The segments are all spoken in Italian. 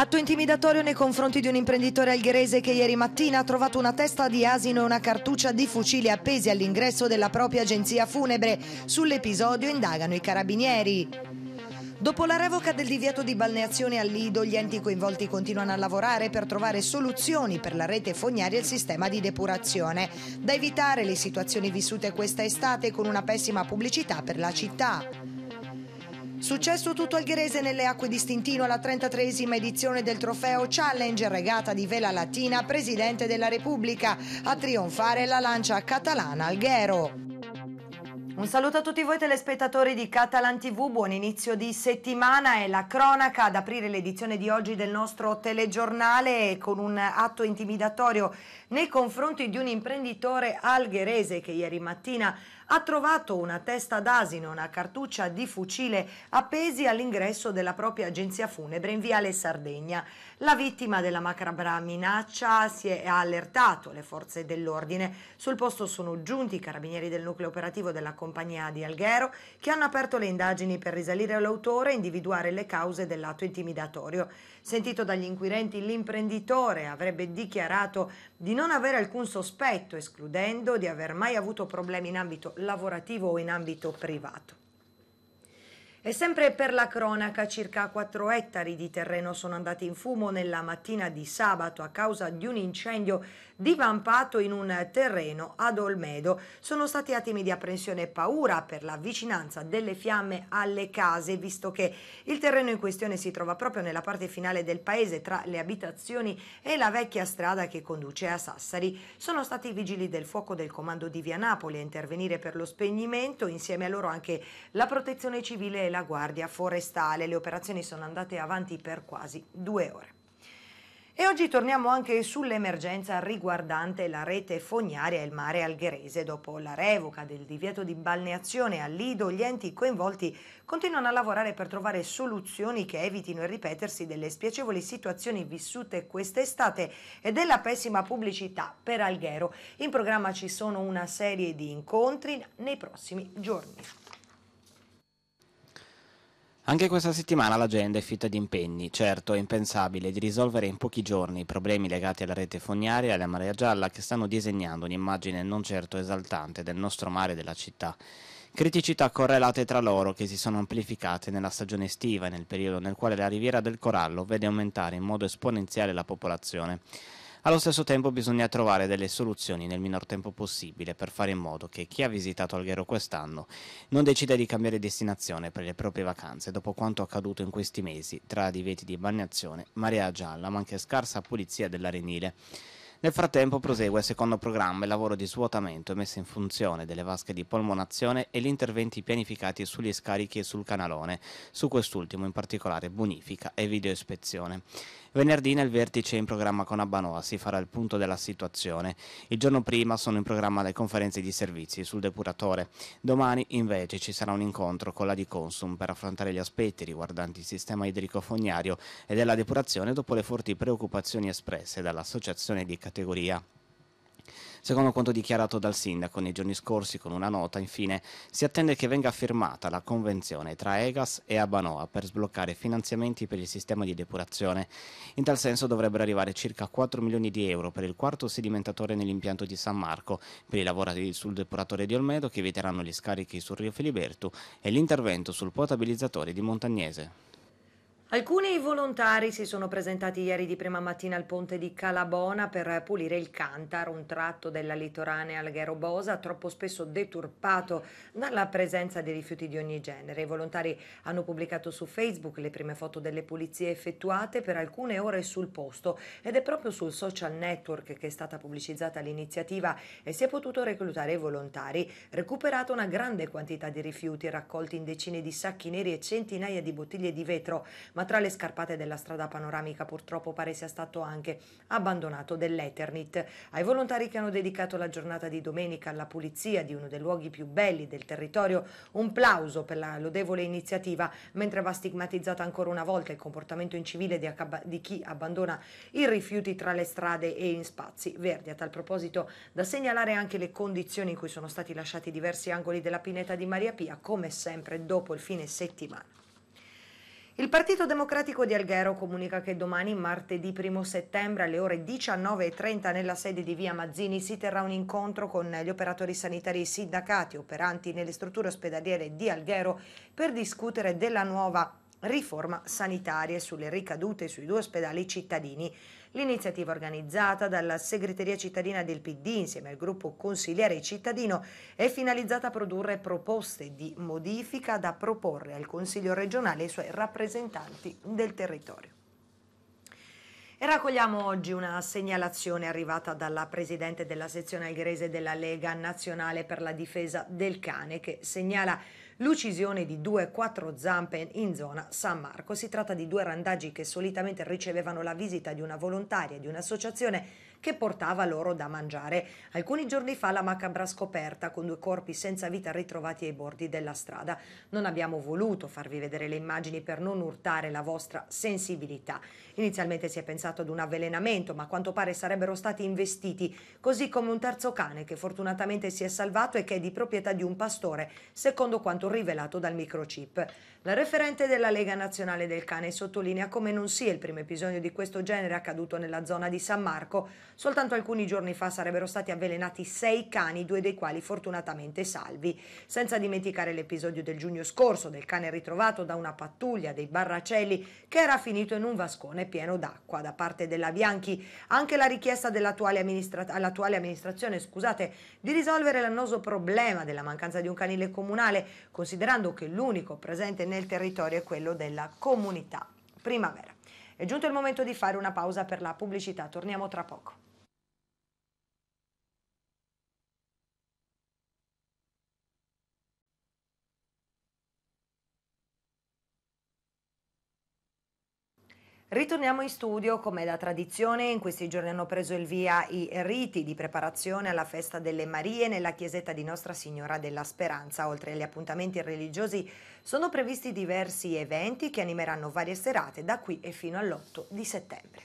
Atto intimidatorio nei confronti di un imprenditore algherese che ieri mattina ha trovato una testa di asino e una cartuccia di fucile appesi all'ingresso della propria agenzia funebre. Sull'episodio indagano i carabinieri. Dopo la revoca del divieto di balneazione al Lido, gli enti coinvolti continuano a lavorare per trovare soluzioni per la rete fognaria e il sistema di depurazione, da evitare le situazioni vissute questa estate con una pessima pubblicità per la città. Successo tutto algherese nelle acque di Stintino alla 33esima edizione del trofeo Challenger regata di vela latina Presidente della Repubblica. A trionfare la lancia catalana Alghero. Un saluto a tutti voi telespettatori di Catalan TV, buon inizio di settimana e la cronaca ad aprire l'edizione di oggi del nostro telegiornale con un atto intimidatorio nei confronti di un imprenditore algherese che ieri mattina ha trovato una testa d'asino e una cartuccia di fucile appesi all'ingresso della propria agenzia funebre in Viale Sardegna. La vittima della macabra minaccia si è, allertato le forze dell'ordine. Sul posto sono giunti i carabinieri del nucleo operativo della compagnia di Alghero che hanno aperto le indagini per risalire all'autore e individuare le cause dell'atto intimidatorio. Sentito dagli inquirenti, l'imprenditore avrebbe dichiarato di non avere alcun sospetto, escludendo di aver mai avuto problemi in ambito lavorativo o in ambito privato. E sempre per la cronaca, circa 4 ettari di terreno sono andati in fumo nella mattina di sabato a causa di un incendio divampato in un terreno ad Olmedo. Sono stati attimi di apprensione e paura per la vicinanza delle fiamme alle case, visto che il terreno in questione si trova proprio nella parte finale del paese, tra le abitazioni e la vecchia strada che conduce a Sassari. Sono stati i vigili del fuoco del comando di Via Napoli a intervenire per lo spegnimento, insieme a loro anche la protezione civile e la Guardia Forestale. Le operazioni sono andate avanti per quasi due ore. E oggi torniamo anche sull'emergenza riguardante la rete fognaria e il mare algherese. Dopo la revoca del divieto di balneazione a Lido, gli enti coinvolti continuano a lavorare per trovare soluzioni che evitino il ripetersi delle spiacevoli situazioni vissute quest'estate e della pessima pubblicità per Alghero. In programma ci sono una serie di incontri nei prossimi giorni. Anche questa settimana l'agenda è fitta di impegni. Certo, è impensabile di risolvere in pochi giorni i problemi legati alla rete fognaria e alla marea gialla che stanno disegnando un'immagine non certo esaltante del nostro mare e della città criticità correlate tra loro che si sono amplificate nella stagione estiva e nel periodo nel quale la riviera del Corallo vede aumentare in modo esponenziale la popolazione. Allo stesso tempo bisogna trovare delle soluzioni nel minor tempo possibile per fare in modo che chi ha visitato Alghero quest'anno non decida di cambiare destinazione per le proprie vacanze dopo quanto accaduto in questi mesi tra divieti di balneazione, marea gialla ma anche scarsa pulizia dell'arenile. Nel frattempo prosegue il secondo programma il lavoro di svuotamento e messa in funzione delle vasche di polmonazione e gli interventi pianificati sugli scarichi e sul canalone, su quest'ultimo in particolare bonifica e videoispezione. Venerdì nel vertice in programma con Abanoa si farà il punto della situazione. Il giorno prima sono in programma le conferenze di servizi sul depuratore. Domani invece ci sarà un incontro con la di Consum per affrontare gli aspetti riguardanti il sistema idrico-fognario e della depurazione dopo le forti preoccupazioni espresse dall'Associazione di Castellano categoria. Secondo quanto dichiarato dal sindaco nei giorni scorsi con una nota, infine, si attende che venga firmata la convenzione tra Egas e Abanoa per sbloccare finanziamenti per il sistema di depurazione. In tal senso dovrebbero arrivare circa 4 milioni di euro per il quarto sedimentatore nell'impianto di San Marco, per i lavori sul depuratore di Olmedo che eviteranno gli scarichi sul Rio Filiberto e l'intervento sul potabilizzatore di Montagnese. Alcuni volontari si sono presentati ieri di prima mattina al ponte di Calabona per pulire il Cantar, un tratto della litoranea algherobosa troppo spesso deturpato dalla presenza di rifiuti di ogni genere. I volontari hanno pubblicato su Facebook le prime foto delle pulizie effettuate per alcune ore sul posto ed è proprio sul social network che è stata pubblicizzata l'iniziativa e si è potuto reclutare i volontari. Recuperata una grande quantità di rifiuti raccolti in decine di sacchi neri e centinaia di bottiglie di vetro, ma tra le scarpate della strada panoramica purtroppo pare sia stato anche abbandonato dell'Eternit. Ai volontari che hanno dedicato la giornata di domenica alla pulizia di uno dei luoghi più belli del territorio, un plauso per la lodevole iniziativa, mentre va stigmatizzata ancora una volta il comportamento incivile di, di chi abbandona i rifiuti tra le strade e in spazi verdi. A tal proposito da segnalare anche le condizioni in cui sono stati lasciati diversi angoli della pineta di Maria Pia, come sempre dopo il fine settimana. Il Partito Democratico di Alghero comunica che domani, martedì 1 settembre, alle ore 19.30 nella sede di via Mazzini si terrà un incontro con gli operatori sanitari e sindacati operanti nelle strutture ospedaliere di Alghero per discutere della nuova riforma sanitaria e sulle ricadute sui due ospedali cittadini. L'iniziativa organizzata dalla segreteria cittadina del PD insieme al gruppo consigliere cittadino è finalizzata a produrre proposte di modifica da proporre al Consiglio regionale e ai suoi rappresentanti del territorio. E raccogliamo oggi una segnalazione arrivata dalla presidente della sezione alghese della Lega Nazionale per la difesa del cane che segnala l'uccisione di due quattro zampe in zona San Marco. Si tratta di due randaggi che solitamente ricevevano la visita di una volontaria di un'associazione che portava loro da mangiare. Alcuni giorni fa la macabra scoperta con due corpi senza vita ritrovati ai bordi della strada. Non abbiamo voluto farvi vedere le immagini per non urtare la vostra sensibilità. Inizialmente si è pensato ad un avvelenamento, ma a quanto pare sarebbero stati investiti, così come un terzo cane che fortunatamente si è salvato e che è di proprietà di un pastore, secondo quanto rivelato dal microchip. La referente della Lega Nazionale del Cane sottolinea come non sia il primo episodio di questo genere accaduto nella zona di San Marco, Soltanto alcuni giorni fa sarebbero stati avvelenati sei cani, due dei quali fortunatamente salvi. Senza dimenticare l'episodio del giugno scorso del cane ritrovato da una pattuglia dei Barracelli che era finito in un vascone pieno d'acqua da parte della Bianchi. Anche la richiesta dell'attuale amministra- all'attuale amministrazione scusate, di risolvere l'annoso problema della mancanza di un canile comunale, considerando che l'unico presente nel territorio è quello della comunità primavera. È giunto il momento di fare una pausa per la pubblicità, torniamo tra poco. Ritorniamo in studio, come da tradizione, in questi giorni hanno preso il via i riti di preparazione alla festa delle Marie nella chiesetta di Nostra Signora della Speranza. Oltre agli appuntamenti religiosi sono previsti diversi eventi che animeranno varie serate da qui e fino all'8 di settembre.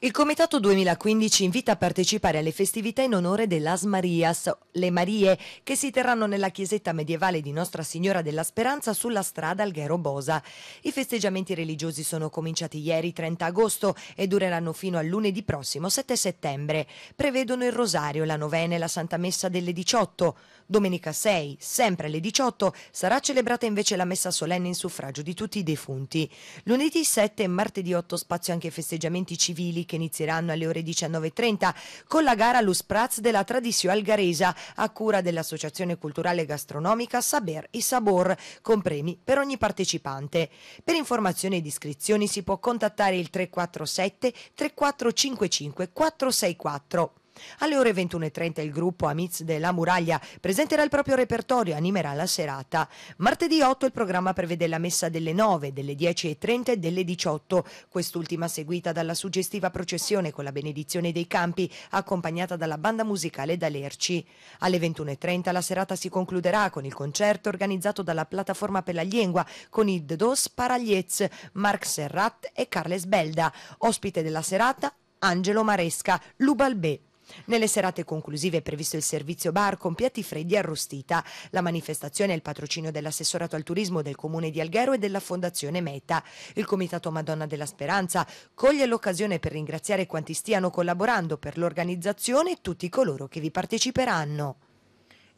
Il Comitato 2015 invita a partecipare alle festività in onore dell'As Marias, le Marie, che si terranno nella chiesetta medievale di Nostra Signora della Speranza sulla strada Alghero Bosa. I festeggiamenti religiosi sono cominciati ieri 30 agosto e dureranno fino al lunedì prossimo 7 settembre. Prevedono il rosario, la novena e la Santa Messa delle 18. Domenica 6, sempre alle 18, sarà celebrata invece la messa solenne in suffragio di tutti i defunti. Lunedì 7 e martedì 8 spazio anche festeggiamenti civili che inizieranno alle ore 19.30 con la gara all'Uspraz della Tradizione Algaresa a cura dell'Associazione Culturale Gastronomica Saber e Sabor con premi per ogni partecipante. Per informazioni ed iscrizioni si può contattare il 347 3455 464. Alle ore 21.30 il gruppo Amiz della Muraglia presenterà il proprio repertorio e animerà la serata. Martedì 8 il programma prevede la messa delle 9, delle 10.30 e delle 18, quest'ultima seguita dalla suggestiva processione con la benedizione dei campi, accompagnata dalla banda musicale Dalerci. Alle 21.30 la serata si concluderà con il concerto organizzato dalla piattaforma per la lingua con i Dos Paragliez, Marc Serrat e Carles Belda. Ospite della serata Angelo Maresca, Lubalbè. Nelle serate conclusive è previsto il servizio bar con piatti freddi e arrostita. La manifestazione è il patrocinio dell'assessorato al turismo del comune di Alghero e della fondazione Meta. Il comitato Madonna della Speranza coglie l'occasione per ringraziare quanti stiano collaborando per l'organizzazione e tutti coloro che vi parteciperanno.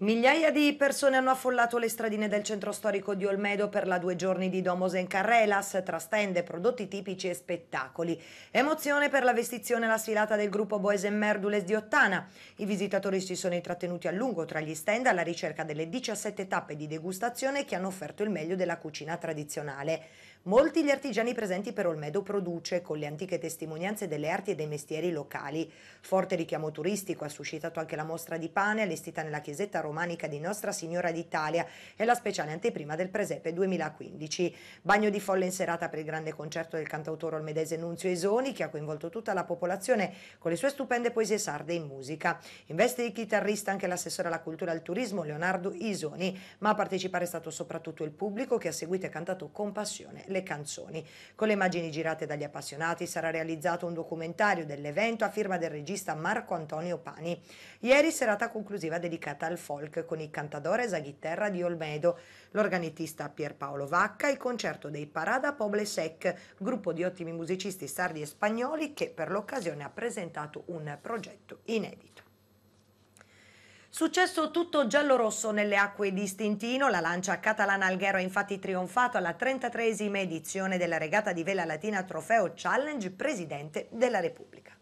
Migliaia di persone hanno affollato le stradine del centro storico di Olmedo per la due giorni di Domos en Carrelas, tra stende, prodotti tipici e spettacoli. Emozione per la vestizione e la sfilata del gruppo Boes en Merdules di Ottana. I visitatori si sono intrattenuti a lungo tra gli stand alla ricerca delle 17 tappe di degustazione che hanno offerto il meglio della cucina tradizionale. Molti gli artigiani presenti per Olmedo produce con le antiche testimonianze delle arti e dei mestieri locali. Forte richiamo turistico ha suscitato anche la mostra di pane allestita nella chiesetta romanica di Nostra Signora d'Italia e la speciale anteprima del Presepe 2015. Bagno di folle in serata per il grande concerto del cantautore olmedese Nunzio Esoni che ha coinvolto tutta la popolazione con le sue stupende poesie sarde in musica. In veste di chitarrista anche l'assessore alla cultura e al turismo Leonardo Isoni, ma a partecipare è stato soprattutto il pubblico che ha seguito e cantato con passione le canzoni. Con le immagini girate dagli appassionati sarà realizzato un documentario dell'evento a firma del regista Marco Antonio Pani. Ieri serata conclusiva dedicata al folk con i cantadores a chitarra di Olmedo, l'organettista Pierpaolo Vacca, il concerto dei Parada Poble Sec, gruppo di ottimi musicisti sardi e spagnoli che per l'occasione ha presentato un progetto inedito. Successo tutto giallo-rosso nelle acque di Stintino, la lancia catalana Alghero ha infatti trionfato alla 33esima edizione della regata di vela latina Trofeo Challenge Presidente della Repubblica.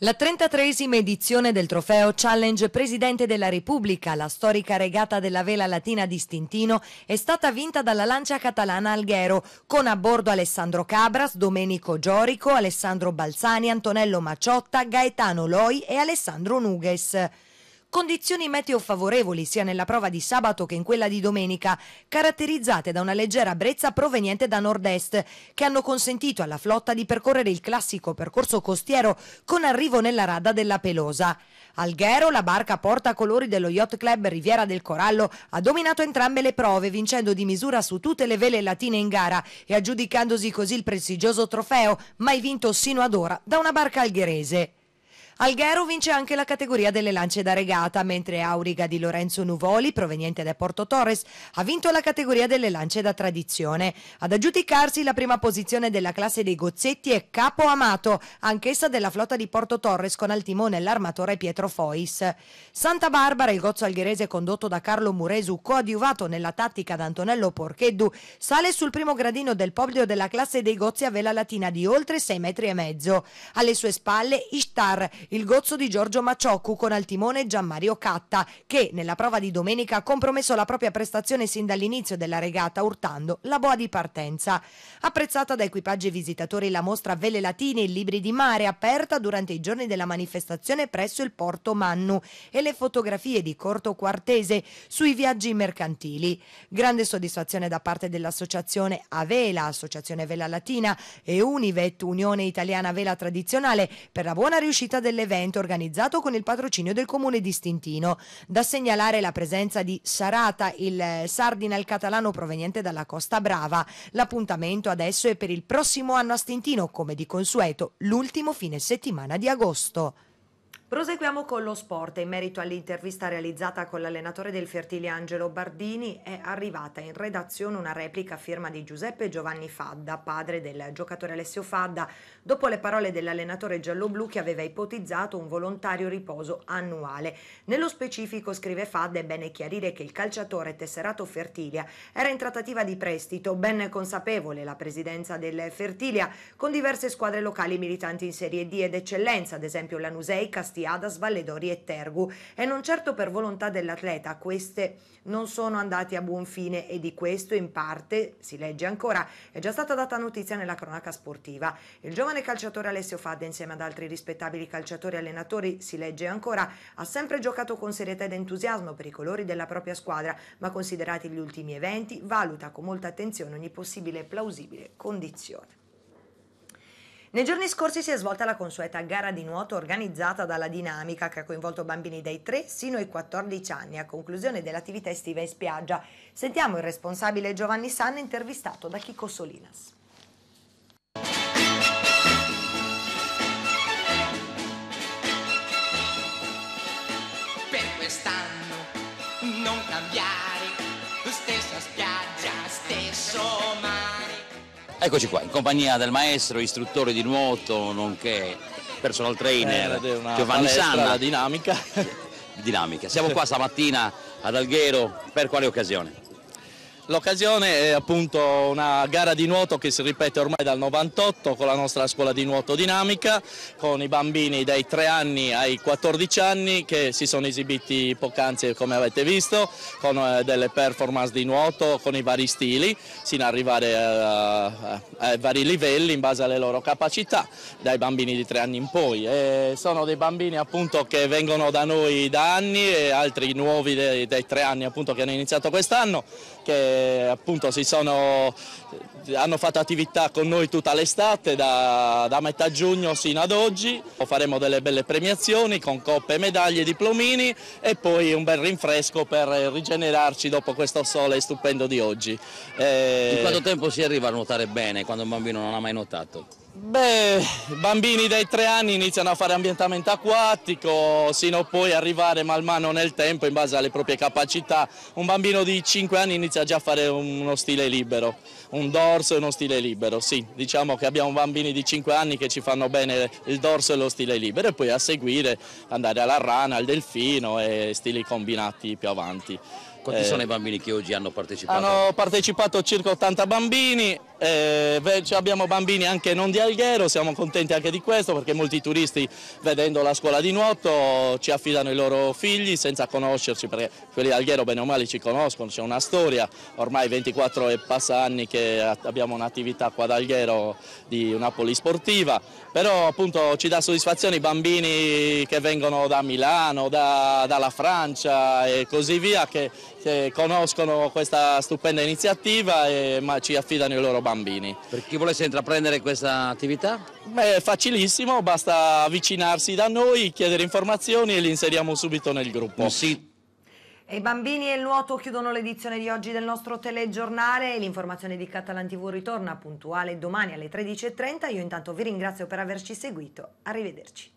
La 33esima edizione del trofeo Challenge Presidente della Repubblica, la storica regata della vela latina di Stintino, è stata vinta dalla lancia catalana Alghero, con a bordo Alessandro Cabras, Domenico Giorico, Alessandro Balzani, Antonello Maciotta, Gaetano Loi e Alessandro Nughes. Condizioni meteo favorevoli sia nella prova di sabato che in quella di domenica, caratterizzate da una leggera brezza proveniente da nord-est, che hanno consentito alla flotta di percorrere il classico percorso costiero con arrivo nella rada della Pelosa. Al Ghero la barca porta colori dello Yacht Club Riviera del Corallo ha dominato entrambe le prove, vincendo di misura su tutte le vele latine in gara e aggiudicandosi così il prestigioso trofeo mai vinto sino ad ora da una barca algherese. Alghero vince anche la categoria delle lance da regata, mentre Auriga di Lorenzo Nuvoli, proveniente da Porto Torres, ha vinto la categoria delle lance da tradizione. Ad aggiudicarsi la prima posizione della classe dei Gozzetti è Capo Amato, anch'essa della flotta di Porto Torres con al timone l'armatore Pietro Fois. Santa Barbara, il gozzo algherese condotto da Carlo Muresu, coadiuvato nella tattica da Antonello Porcheddu, sale sul primo gradino del podio della classe dei Gozzi a vela latina di oltre 6 metri e mezzo. Alle sue spalle Ishtar, il gozzo di Giorgio Macioccu con al timone Gianmario Catta, che nella prova di domenica ha compromesso la propria prestazione sin dall'inizio della regata urtando la boa di partenza. Apprezzata da equipaggi e visitatori la mostra Vele Latine e Libri di Mare aperta durante i giorni della manifestazione presso il porto Mannu e le fotografie di Corto Quartese sui viaggi mercantili. Grande soddisfazione da parte dell'associazione Avela, Associazione Vela Latina e Univet, Unione Italiana Vela Tradizionale, per la buona riuscita della dell'evento organizzato con il patrocinio del comune di Stintino. Da segnalare la presenza di Sarata, il eh, sardinal catalano proveniente dalla Costa Brava. L'appuntamento adesso è per il prossimo anno a Stintino, come di consueto, l'ultimo fine settimana di agosto. Proseguiamo con lo sport. In merito all'intervista realizzata con l'allenatore del Fertile Angelo Bardini è arrivata in redazione una replica firma di Giuseppe Giovanni Fadda, padre del giocatore Alessio Fadda, dopo le parole dell'allenatore gialloblu che aveva ipotizzato un volontario riposo annuale. Nello specifico, scrive Fadda, è bene chiarire che il calciatore tesserato Fertilia era in trattativa di prestito, ben consapevole la presidenza del Fertilia, con diverse squadre locali militanti in Serie D ed eccellenza, ad esempio Lanusei, Castellano, Adas, Valledori e Tergu e non certo per volontà dell'atleta queste non sono andate a buon fine e di questo in parte, si legge ancora, è già stata data notizia nella cronaca sportiva. Il giovane calciatore Alessio Fadde insieme ad altri rispettabili calciatori e allenatori, si legge ancora, ha sempre giocato con serietà ed entusiasmo per i colori della propria squadra, ma considerati gli ultimi eventi valuta con molta attenzione ogni possibile e plausibile condizione. Nei giorni scorsi si è svolta la consueta gara di nuoto organizzata dalla Dinamica che ha coinvolto bambini dai 3 sino ai 14 anni a conclusione dell'attività estiva in spiaggia. Sentiamo il responsabile Giovanni Sanna intervistato da Chico Solinas. Eccoci qua, in compagnia del maestro, istruttore di nuoto, nonché personal trainer eh, Giovanni Sanna. dinamica. Dinamica. Siamo qua stamattina ad Alghero, per quale occasione? L'occasione è appunto una gara di nuoto che si ripete ormai dal 98 con la nostra scuola di nuoto dinamica, con i bambini dai 3 anni ai 14 anni che si sono esibiti poc'anzi come avete visto, con eh, delle performance di nuoto con i vari stili, sino ad arrivare eh, ai vari livelli in base alle loro capacità, dai bambini di 3 anni in poi. E sono dei bambini appunto che vengono da noi da anni e altri nuovi dai 3 anni appunto che hanno iniziato quest'anno che appunto sono, hanno fatto attività con noi tutta l'estate, da, da, metà giugno fino ad oggi. Faremo delle belle premiazioni con coppe, medaglie, diplomini e poi un bel rinfresco per rigenerarci dopo questo sole stupendo di oggi. E... In eh, quanto tempo si arriva a nuotare bene quando un bambino non ha mai nuotato? Beh, i bambini dai tre anni iniziano a fare ambientamento acquatico, sino a poi arrivare man mano nel tempo in base alle proprie capacità. Un bambino di cinque anni inizia già a fare uno stile libero, un dorso e uno stile libero, sì. Diciamo che abbiamo bambini di cinque anni che ci fanno bene il dorso e lo stile libero e poi a seguire andare alla rana, al delfino e stili combinati più avanti. Quanti eh, sono i bambini che oggi hanno partecipato? Hanno partecipato circa 80 bambini, eh, abbiamo bambini anche non di Alghero, siamo contenti anche di questo perché molti turisti vedendo la scuola di nuoto ci affidano i loro figli senza conoscerci perché quelli di Alghero bene o male ci conoscono, c'è una storia, ormai 24 e passa anni che abbiamo un'attività qua ad Alghero di una polisportiva, però appunto ci dà soddisfazione i bambini che vengono da Milano, da, dalla Francia e così via che, che conoscono questa stupenda iniziativa e ma ci affidano i loro bambini. Per chi volesse intraprendere questa attività? Beh, è facilissimo, basta avvicinarsi da noi, chiedere informazioni e li inseriamo subito nel gruppo. Sì. I bambini e il nuoto chiudono l'edizione di oggi del nostro telegiornale. L'informazione di Catalan TV ritorna puntuale domani alle 13.30. Io intanto vi ringrazio per averci seguito. Arrivederci.